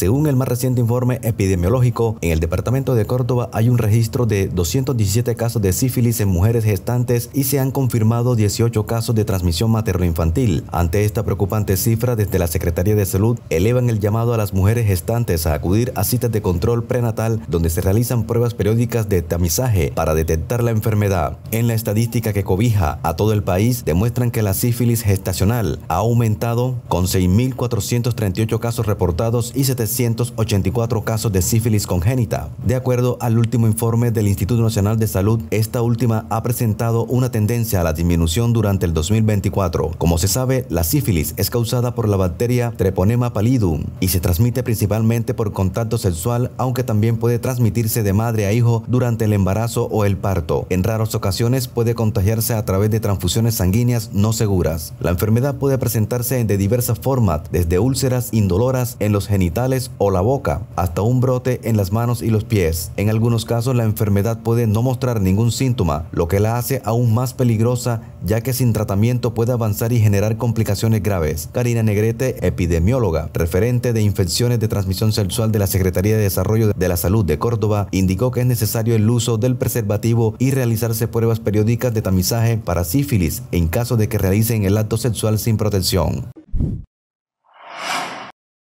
Según el más reciente informe epidemiológico, en el departamento de Córdoba hay un registro de 217 casos de sífilis en mujeres gestantes y se han confirmado 18 casos de transmisión materno-infantil. Ante esta preocupante cifra, desde la Secretaría de Salud elevan el llamado a las mujeres gestantes a acudir a citas de control prenatal donde se realizan pruebas periódicas de tamizaje para detectar la enfermedad. En la estadística que cobija a todo el país, demuestran que la sífilis gestacional ha aumentado con 6.438 casos reportados y 700 184 casos de sífilis congénita. De acuerdo al último informe del Instituto Nacional de Salud, esta última ha presentado una tendencia a la disminución durante el 2024. Como se sabe, la sífilis es causada por la bacteria Treponema pallidum y se transmite principalmente por contacto sexual, aunque también puede transmitirse de madre a hijo durante el embarazo o el parto. En raras ocasiones puede contagiarse a través de transfusiones sanguíneas no seguras. La enfermedad puede presentarse de diversas formas, desde úlceras indoloras en los genitales o la boca, hasta un brote en las manos y los pies. En algunos casos la enfermedad puede no mostrar ningún síntoma, lo que la hace aún más peligrosa ya que sin tratamiento puede avanzar y generar complicaciones graves. Karina Negrete, epidemióloga, referente de infecciones de transmisión sexual de la Secretaría de Desarrollo de la Salud de Córdoba, indicó que es necesario el uso del preservativo y realizarse pruebas periódicas de tamizaje para sífilis en caso de que realicen el acto sexual sin protección.